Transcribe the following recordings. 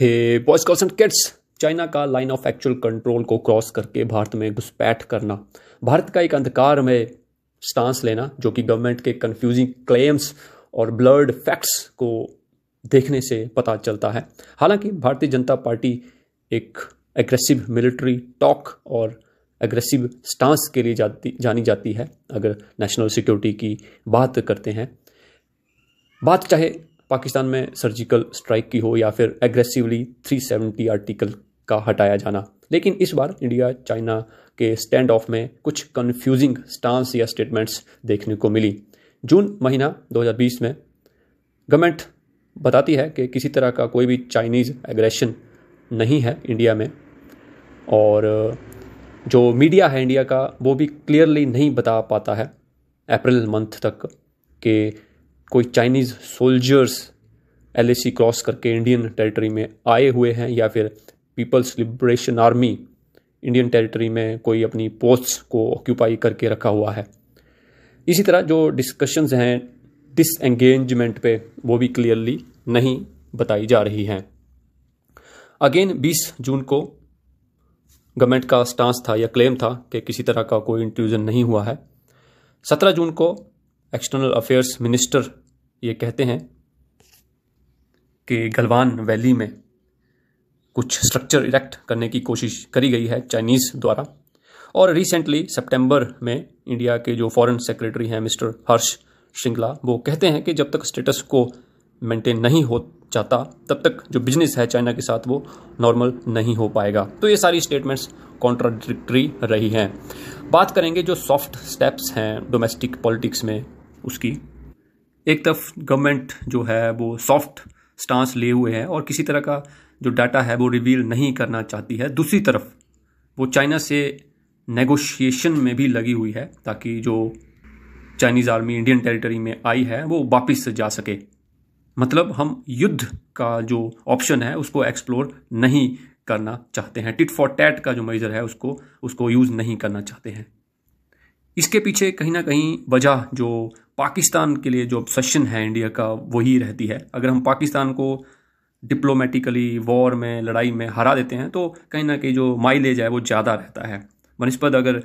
hey boys girls and kids China का line of actual control को cross करके भारत में घुसपैठ करना भारत का एक अंधकार में स्टांस लेना जो कि गवर्नमेंट के कंफ्यूजिंग क्लेम्स और ब्लर्ड फैक्ट्स को देखने से पता चलता है हालांकि भारतीय जनता पार्टी एक एग्रेसिव मिलिट्री टॉक और एग्रेसिव स्टांस के लिए जाती जानी जाती है अगर नेशनल सिक्योरिटी की बात करते हैं बात चाहे पाकिस्तान में सर्जिकल स्ट्राइक की हो या फिर एग्रेसिवली 370 आर्टिकल का हटाया जाना लेकिन इस बार इंडिया चाइना के स्टैंड ऑफ में कुछ कन्फ्यूजिंग स्टांस या स्टेटमेंट्स देखने को मिली जून महीना 2020 में गवर्नमेंट बताती है कि किसी तरह का कोई भी चाइनीज़ एग्रेशन नहीं है इंडिया में और जो मीडिया है इंडिया का वो भी क्लियरली नहीं बता पाता है अप्रैल मंथ तक कि कोई चाइनीज़ सोल्जर्स एल क्रॉस करके इंडियन टेरिटरी में आए हुए हैं या फिर people's liberation army Indian territory में कोई अपनी पोस्ट को ऑक्यूपाई करके रखा हुआ है इसी तरह जो डिस्कशंस हैं डिसएंगेजमेंट पे वो भी क्लियरली नहीं बताई जा रही हैं अगेन 20 जून को गवर्नमेंट का स्टांस था या क्लेम था कि किसी तरह का कोई इंट्रूजन नहीं हुआ है 17 जून को एक्सटर्नल अफेयर्स मिनिस्टर ये कहते हैं कि गलवान वैली में कुछ स्ट्रक्चर इरेक्ट करने की कोशिश करी गई है चाइनीज़ द्वारा और रिसेंटली सितंबर में इंडिया के जो फॉरेन सेक्रेटरी हैं मिस्टर हर्ष श्रृंगला वो कहते हैं कि जब तक स्टेटस को मेंटेन नहीं हो जाता तब तक जो बिजनेस है चाइना के साथ वो नॉर्मल नहीं हो पाएगा तो ये सारी स्टेटमेंट्स कॉन्ट्राडिक्ट्री रही हैं बात करेंगे जो सॉफ्ट स्टेप्स हैं डोमेस्टिक पॉलिटिक्स में उसकी एक तरफ गवर्नमेंट जो है वो सॉफ्ट स्टांस लिए हुए हैं और किसी तरह का जो डाटा है वो रिवील नहीं करना चाहती है दूसरी तरफ वो चाइना से नेगोशिएशन में भी लगी हुई है ताकि जो चाइनीज़ आर्मी इंडियन टेरिटरी में आई है वो वापस जा सके मतलब हम युद्ध का जो ऑप्शन है उसको एक्सप्लोर नहीं करना चाहते हैं टिट फॉर टैट का जो मेजर है उसको उसको यूज़ नहीं करना चाहते हैं इसके पीछे कहीं ना कहीं वजह जो पाकिस्तान के लिए जो ऑब्सेशन है इंडिया का वही रहती है अगर हम पाकिस्तान को डिप्लोमेटिकली वॉर में लड़ाई में हरा देते हैं तो कहीं ना कहीं जो माइलेज है वो ज़्यादा रहता है बनस्पत अगर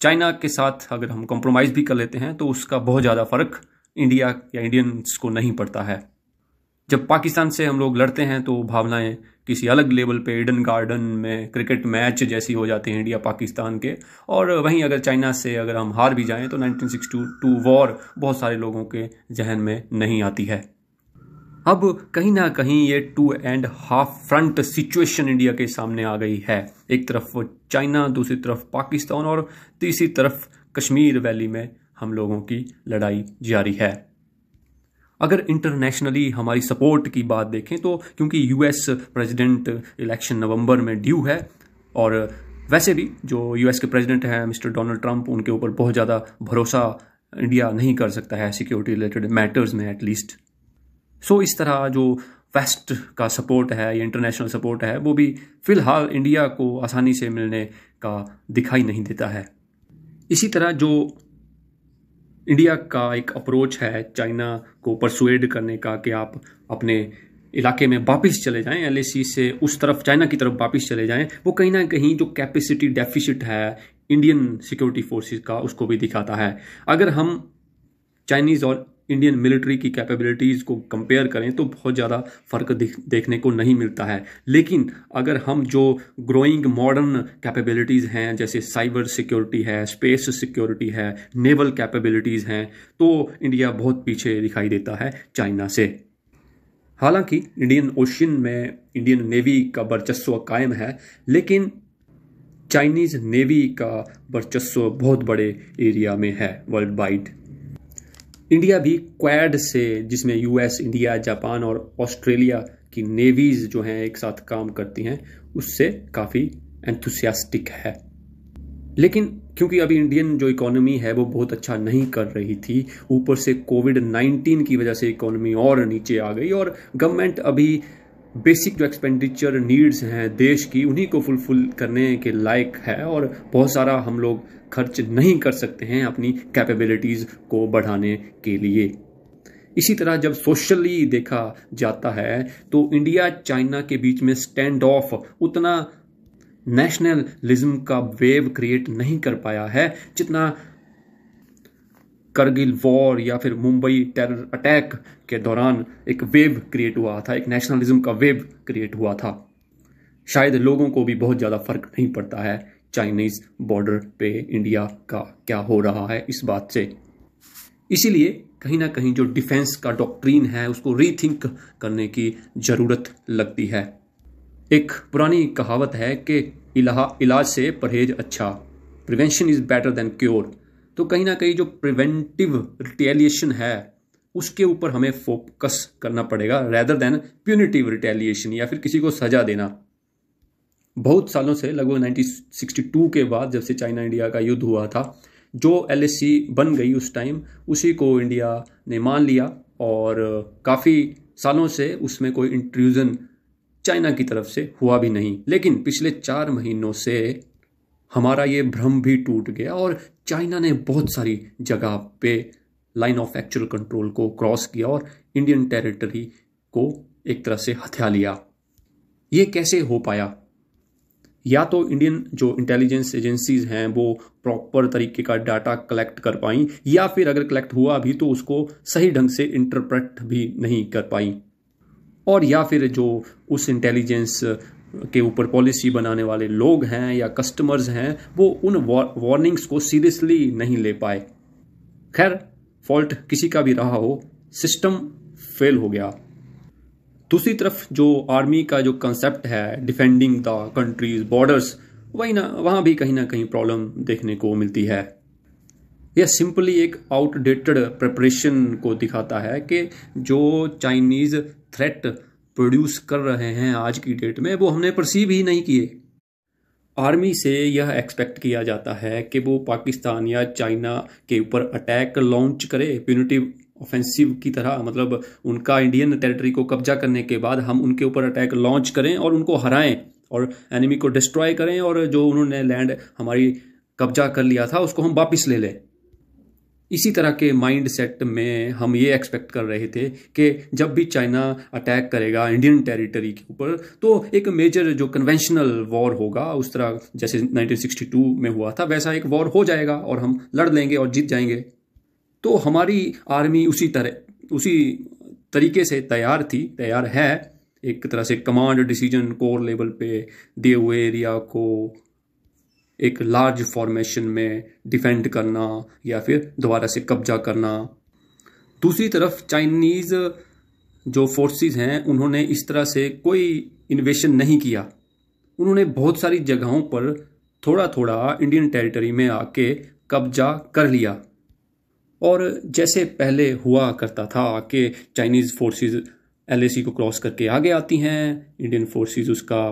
चाइना के साथ अगर हम कॉम्प्रोमाइज़ भी कर लेते हैं तो उसका बहुत ज़्यादा फ़र्क इंडिया या इंडियंस को नहीं पड़ता है जब पाकिस्तान से हम लोग लड़ते हैं तो भावनाएं किसी अलग लेवल पे ईडन गार्डन में क्रिकेट मैच जैसी हो जाती है इंडिया पाकिस्तान के और वहीं अगर चाइना से अगर हम हार भी जाएं तो 1962 वॉर बहुत सारे लोगों के जहन में नहीं आती है अब कहीं ना कहीं ये two and half front situation India के सामने आ गई है एक तरफ चाइना दूसरी तरफ पाकिस्तान और तीसरी तरफ कश्मीर वैली में हम लोगों की लड़ाई जारी है अगर इंटरनेशनली हमारी सपोर्ट की बात देखें तो क्योंकि यूएस प्रेसिडेंट इलेक्शन नवंबर में ड्यू है और वैसे भी जो यूएस के प्रेसिडेंट हैं मिस्टर डोनाल्ड ट्रंप उनके ऊपर बहुत ज़्यादा भरोसा इंडिया नहीं कर सकता है सिक्योरिटी रिलेटेड मैटर्स में एटलीस्ट सो so, इस तरह जो वेस्ट का सपोर्ट है या इंटरनेशनल सपोर्ट है वो भी फ़िलहाल इंडिया को आसानी से मिलने का दिखाई नहीं देता है इसी तरह जो इंडिया का एक अप्रोच है चाइना को परसुएड करने का कि आप अपने इलाके में वापस चले जाएं एल से उस तरफ चाइना की तरफ वापस चले जाएं वो कहीं ना कहीं जो कैपेसिटी डेफिसिट है इंडियन सिक्योरिटी फोर्सेस का उसको भी दिखाता है अगर हम चाइनीज़ और इंडियन मिलिट्री की कैपेबिलिटीज़ को कंपेयर करें तो बहुत ज़्यादा फ़र्क देखने को नहीं मिलता है लेकिन अगर हम जो ग्रोइंग मॉडर्न कैपेबिलिटीज़ हैं जैसे साइबर सिक्योरिटी है स्पेस सिक्योरिटी है नेवल कैपेबिलिटीज़ हैं तो इंडिया बहुत पीछे दिखाई देता है चाइना से हालांकि इंडियन ओशन में इंडियन नेवी का वर्चस्व कायम है लेकिन चाइनीज़ नेवी का वर्चस्व बहुत बड़े एरिया में है वर्ल्ड वाइड इंडिया भी क्वैड से जिसमें यूएस इंडिया जापान और ऑस्ट्रेलिया की नेवीज जो हैं एक साथ काम करती हैं उससे काफ़ी एंथुसियास्टिक है लेकिन क्योंकि अभी इंडियन जो इकोनॉमी है वो बहुत अच्छा नहीं कर रही थी ऊपर से कोविड 19 की वजह से इकोनॉमी और नीचे आ गई और गवर्नमेंट अभी बेसिक जो एक्सपेंडिचर नीड्स हैं देश की उन्हीं को फुलफिल करने के लायक है और बहुत सारा हम लोग खर्च नहीं कर सकते हैं अपनी कैपेबिलिटीज़ को बढ़ाने के लिए इसी तरह जब सोशली देखा जाता है तो इंडिया चाइना के बीच में स्टैंड ऑफ उतना नेशनलिज्म का वेव क्रिएट नहीं कर पाया है जितना करगिल वॉर या फिर मुंबई टेरर अटैक के दौरान एक वेव क्रिएट हुआ था एक नेशनलिज्म का वेव क्रिएट हुआ था शायद लोगों को भी बहुत ज़्यादा फर्क नहीं पड़ता है चाइनीज़ बॉर्डर पे इंडिया का क्या हो रहा है इस बात से इसीलिए कहीं ना कहीं जो डिफेंस का डॉक्ट्रीन है उसको रीथिंक करने की ज़रूरत लगती है एक पुरानी कहावत है कि इलाज से परहेज अच्छा prevention is better than cure तो कहीं ना कहीं जो प्रिवेंटिव रिटेलिएशन है उसके ऊपर हमें फोकस करना पड़ेगा रैदर देन प्यूनिटिव रिटेलिएशन या फिर किसी को सजा देना बहुत सालों से लगभग 1962 के बाद जब से चाइना इंडिया का युद्ध हुआ था जो एल बन गई उस टाइम उसी को इंडिया ने मान लिया और काफ़ी सालों से उसमें कोई इंट्रूजन चाइना की तरफ से हुआ भी नहीं लेकिन पिछले चार महीनों से हमारा ये भ्रम भी टूट गया और चाइना ने बहुत सारी जगह पे लाइन ऑफ एक्चुअल कंट्रोल को क्रॉस किया और इंडियन टेरिटरी को एक तरह से हथिया लिया ये कैसे हो पाया या तो इंडियन जो इंटेलिजेंस एजेंसीज हैं वो प्रॉपर तरीके का डाटा कलेक्ट कर पाई या फिर अगर कलेक्ट हुआ भी तो उसको सही ढंग से इंटरप्रेट भी नहीं कर पाई और या फिर जो उस इंटेलिजेंस के ऊपर पॉलिसी बनाने वाले लोग हैं या कस्टमर्स हैं वो उन वार्निंग्स को सीरियसली नहीं ले पाए खैर फॉल्ट किसी का भी रहा हो सिस्टम फेल हो गया दूसरी तरफ जो आर्मी का जो कंसेप्ट है डिफेंडिंग द कंट्रीज बॉर्डर्स वही ना वहाँ भी कहीं ना कहीं प्रॉब्लम देखने को मिलती है यह सिंपली एक आउटडेटेड प्रिपरेशन को दिखाता है कि जो चाइनीज़ थ्रेट प्रोड्यूस कर रहे हैं आज की डेट में वो हमने परसीव ही नहीं किए आर्मी से यह एक्सपेक्ट किया जाता है कि वो पाकिस्तान या चाइना के ऊपर अटैक लॉन्च करे प्यूनिटिव ऑफेंसिव की तरह मतलब उनका इंडियन टेरिटरी को कब्जा करने के बाद हम उनके ऊपर अटैक लॉन्च करें और उनको हराएं और एनिमी को डिस्ट्रॉय करें और जो उन्होंने लैंड हमारी कब्जा कर लिया था उसको हम वापस ले लें इसी तरह के माइंड सेट में हम ये एक्सपेक्ट कर रहे थे कि जब भी चाइना अटैक करेगा इंडियन टेरिटरी के ऊपर तो एक मेजर जो कन्वेंशनल वॉर होगा उस तरह जैसे 1962 में हुआ था वैसा एक वॉर हो जाएगा और हम लड़ लेंगे और जीत जाएंगे तो हमारी आर्मी उसी तरह उसी तरीके से तैयार थी तैयार है एक तरह से कमांड डिसीजन कोर लेवल पे दिए हुए एरिया को एक लार्ज फॉर्मेशन में डिफेंड करना या फिर दोबारा से कब्जा करना दूसरी तरफ चाइनीज़ जो फोर्सेस हैं उन्होंने इस तरह से कोई इन्वेशन नहीं किया उन्होंने बहुत सारी जगहों पर थोड़ा थोड़ा इंडियन टेरिटरी में आके कब्जा कर लिया और जैसे पहले हुआ करता था कि चाइनीज़ फोर्सेस एलएसी को क्रॉस करके आगे आती हैं इंडियन फोर्सेस उसका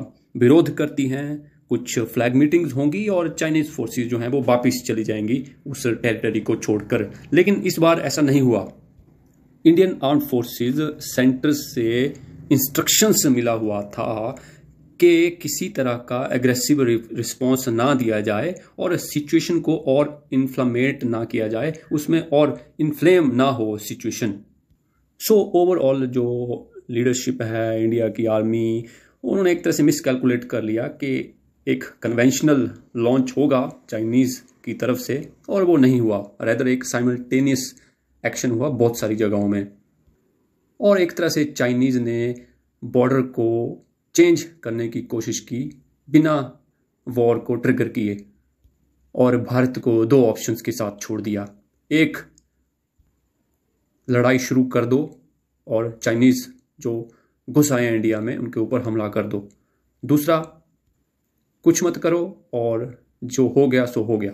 विरोध करती हैं कुछ फ्लैग मीटिंग्स होंगी और चाइनीज़ फोर्सेस जो हैं वो वापस चली जाएंगी उस टेरिटरी को छोड़कर लेकिन इस बार ऐसा नहीं हुआ इंडियन आर्म फोर्सेस सेंटर से इंस्ट्रक्शन से मिला हुआ था कि किसी तरह का एग्रेसिव रिस्पांस ना दिया जाए और सिचुएशन को और इन्फ्लामेट ना किया जाए उसमें और इन्फ्लेम ना हो सिचुएशन सो ओवरऑल जो लीडरशिप है इंडिया की आर्मी उन्होंने एक तरह से मिसकैलकुलेट कर लिया कि एक कन्वेंशनल लॉन्च होगा चाइनीज़ की तरफ से और वो नहीं हुआ रेदर एक साइमल्टेनियस एक्शन हुआ बहुत सारी जगहों में और एक तरह से चाइनीज़ ने बॉर्डर को चेंज करने की कोशिश की बिना वॉर को ट्रिगर किए और भारत को दो ऑप्शंस के साथ छोड़ दिया एक लड़ाई शुरू कर दो और चाइनीज़ जो घुस आए इंडिया में उनके ऊपर हमला कर दो दूसरा कुछ मत करो और जो हो गया सो हो गया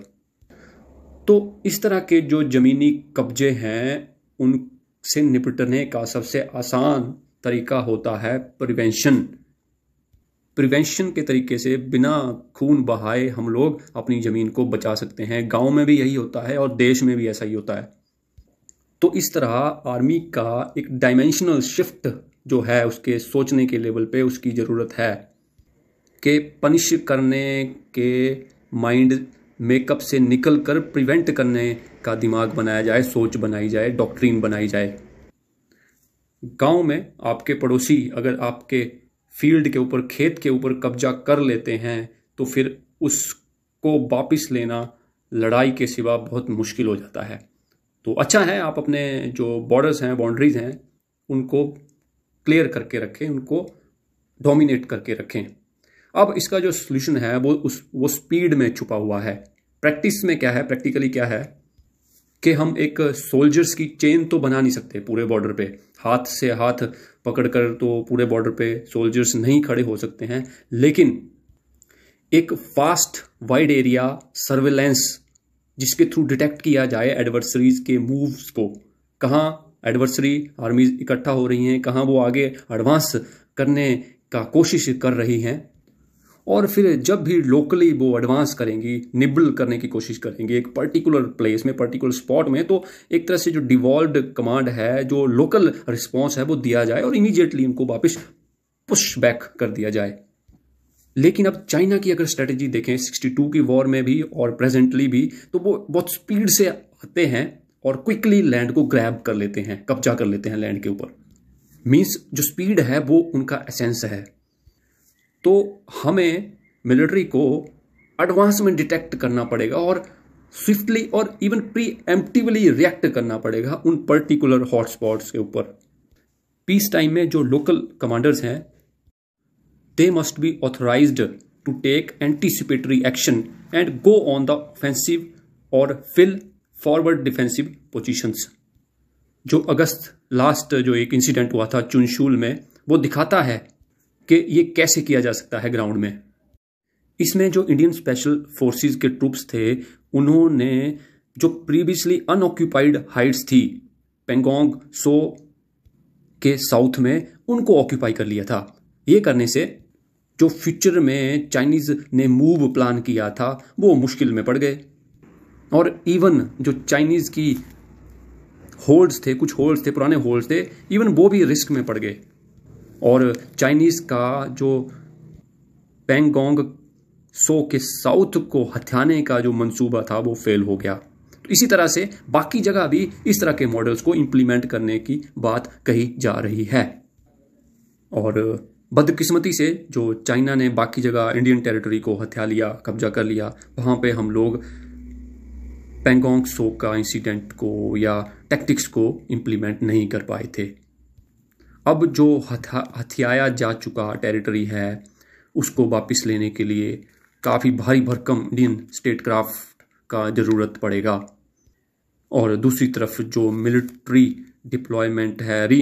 तो इस तरह के जो ज़मीनी कब्जे हैं उनसे निपटने का सबसे आसान तरीका होता है प्रिवेंशन प्रिवेंशन के तरीके से बिना खून बहाए हम लोग अपनी ज़मीन को बचा सकते हैं गांव में भी यही होता है और देश में भी ऐसा ही होता है तो इस तरह आर्मी का एक डायमेंशनल शिफ्ट जो है उसके सोचने के लेवल पे उसकी ज़रूरत है के पनिश करने के माइंड मेकअप से निकल कर प्रिवेंट करने का दिमाग बनाया जाए सोच बनाई जाए डॉक्ट्रीन बनाई जाए गांव में आपके पड़ोसी अगर आपके फील्ड के ऊपर खेत के ऊपर कब्जा कर लेते हैं तो फिर उसको वापस लेना लड़ाई के सिवा बहुत मुश्किल हो जाता है तो अच्छा है आप अपने जो बॉर्डर्स हैं बाउंड्रीज हैं उनको क्लियर करके रखें उनको डोमिनेट करके रखें अब इसका जो सोल्यूशन है वो उस वो स्पीड में छुपा हुआ है प्रैक्टिस में क्या है प्रैक्टिकली क्या है कि हम एक सोल्जर्स की चेन तो बना नहीं सकते पूरे बॉर्डर पे हाथ से हाथ पकड़कर तो पूरे बॉर्डर पे सोल्जर्स नहीं खड़े हो सकते हैं लेकिन एक फास्ट वाइड एरिया सर्वेलेंस जिसके थ्रू डिटेक्ट किया जाए एडवर्सरीज के मूव्स को कहाँ एडवर्सरी आर्मीज इकट्ठा हो रही हैं कहाँ वो आगे एडवांस करने का कोशिश कर रही हैं और फिर जब भी लोकली वो एडवांस करेंगी निबल करने की कोशिश करेंगी एक पर्टिकुलर प्लेस में पर्टिकुलर स्पॉट में तो एक तरह से जो डिवॉल्व कमांड है जो लोकल रिस्पॉन्स है वो दिया जाए और इमीजिएटली उनको वापस पुश बैक कर दिया जाए लेकिन अब चाइना की अगर स्ट्रेटेजी देखें 62 की वॉर में भी और प्रेजेंटली भी तो वो बहुत स्पीड से आते हैं और क्विकली लैंड को ग्रैब कर लेते हैं कब्जा कर लेते हैं लैंड के ऊपर मीन्स जो स्पीड है वो उनका एसेंस है तो हमें मिलिट्री को एडवांस में डिटेक्ट करना पड़ेगा और स्विफ्टली और इवन प्री एम्पटिवली रिएक्ट करना पड़ेगा उन पर्टिकुलर हॉटस्पॉट्स के ऊपर पीस टाइम में जो लोकल कमांडर्स हैं they must be authorise to take anticipatory action and go on the offensive और फिल फॉरवर्ड डिफेंसिव पोजिशंस जो अगस्त लास्ट जो एक इंसिडेंट हुआ था चुनशूल में वो दिखाता है कि ये कैसे किया जा सकता है ग्राउंड में इसमें जो इंडियन स्पेशल फोर्सेस के ट्रूप्स थे उन्होंने जो प्रीवियसली अनऑक्यूपाइड हाइट्स थी पेंगोंग सो के साउथ में उनको ऑक्यूपाई कर लिया था ये करने से जो फ्यूचर में चाइनीज़ ने मूव प्लान किया था वो मुश्किल में पड़ गए और इवन जो चाइनीज़ की होल्ड्स थे कुछ होल्ड्स थे पुराने होल्ड्स थे इवन वो भी रिस्क में पड़ गए और चाइनीज़ का जो पेंगोंग सो के साउथ को हथियाने का जो मंसूबा था वो फेल हो गया तो इसी तरह से बाकी जगह भी इस तरह के मॉडल्स को इम्प्लीमेंट करने की बात कही जा रही है और बदकिस्मती से जो चाइना ने बाकी जगह इंडियन टेरिटरी को हथिया लिया कब्जा कर लिया वहाँ पे हम लोग पेंगोंग सो का इंसिडेंट को या टैक्टिक्स को इम्प्लीमेंट नहीं कर पाए थे अब जो हथियाया जा चुका टेरिटरी है उसको वापस लेने के लिए काफ़ी भारी भरकम इंडियन स्टेट क्राफ्ट का ज़रूरत पड़ेगा और दूसरी तरफ जो मिलिट्री डिप्लॉयमेंट है री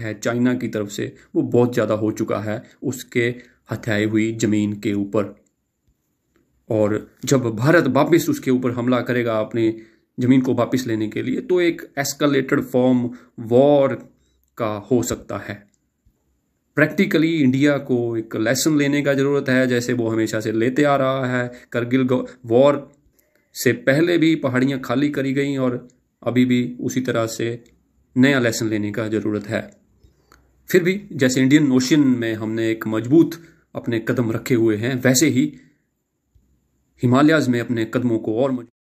है चाइना की तरफ से वो बहुत ज़्यादा हो चुका है उसके हथियाई हुई ज़मीन के ऊपर और जब भारत वापस उसके ऊपर हमला करेगा अपने ज़मीन को वापस लेने के लिए तो एक एस्कलेटेड फॉर्म वॉर का हो सकता है प्रैक्टिकली इंडिया को एक लेसन लेने का ज़रूरत है जैसे वो हमेशा से लेते आ रहा है करगिल वॉर से पहले भी पहाड़ियाँ खाली करी गई और अभी भी उसी तरह से नया लेसन लेने का ज़रूरत है फिर भी जैसे इंडियन ओशन में हमने एक मजबूत अपने कदम रखे हुए हैं वैसे ही हिमालयाज़ में अपने कदमों को और मजबूत